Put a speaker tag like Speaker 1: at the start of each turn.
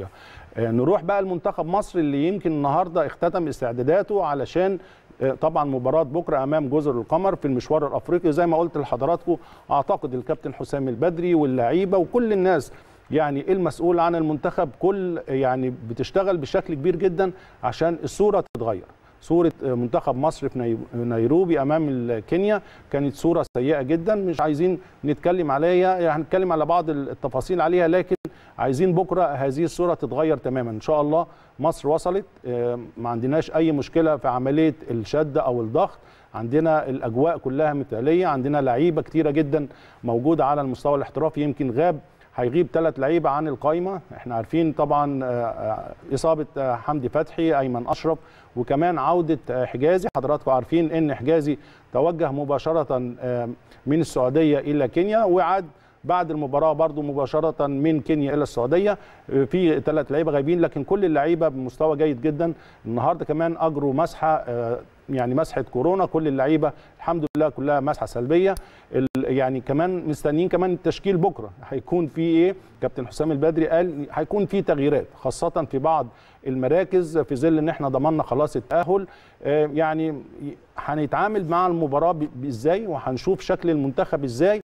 Speaker 1: آه، نروح بقى لمنتخب مصر اللي يمكن النهارده اختتم استعداداته علشان آه، طبعا مباراه بكره امام جزر القمر في المشوار الافريقي زي ما قلت لحضراتكم اعتقد الكابتن حسام البدري واللعيبه وكل الناس يعني المسؤول عن المنتخب كل يعني بتشتغل بشكل كبير جدا عشان الصوره تتغير صورة آه، منتخب مصر في نيروبي أمام كينيا كانت صورة سيئة جدا مش عايزين نتكلم عليها يعني هنتكلم على بعض التفاصيل عليها لكن عايزين بكره هذه الصوره تتغير تماما ان شاء الله مصر وصلت آه، ما عندناش اي مشكله في عمليه الشد او الضغط عندنا الاجواء كلها مثاليه عندنا لعيبه كتيره جدا موجوده على المستوى الاحترافي يمكن غاب هيغيب ثلاث لعيبه عن القايمه احنا عارفين طبعا آه، آه، اصابه حمدي فتحي ايمن اشرف وكمان عوده حجازي حضراتكم عارفين ان حجازي توجه مباشره من السعوديه الى كينيا وعاد بعد المباراه برضو مباشره من كينيا الى السعوديه في ثلاث لعيبه غايبين لكن كل اللعيبه بمستوى جيد جدا النهارده كمان اجروا مسحه آه، يعني مسحه كورونا كل اللعيبه الحمد لله كلها مسحه سلبيه يعني كمان مستنيين كمان التشكيل بكره هيكون في ايه كابتن حسام البدري قال هيكون في تغييرات خاصه في بعض المراكز في ظل ان احنا ضمننا خلاص التاهل آه، يعني هنتعامل مع المباراه ازاي وهنشوف شكل المنتخب ازاي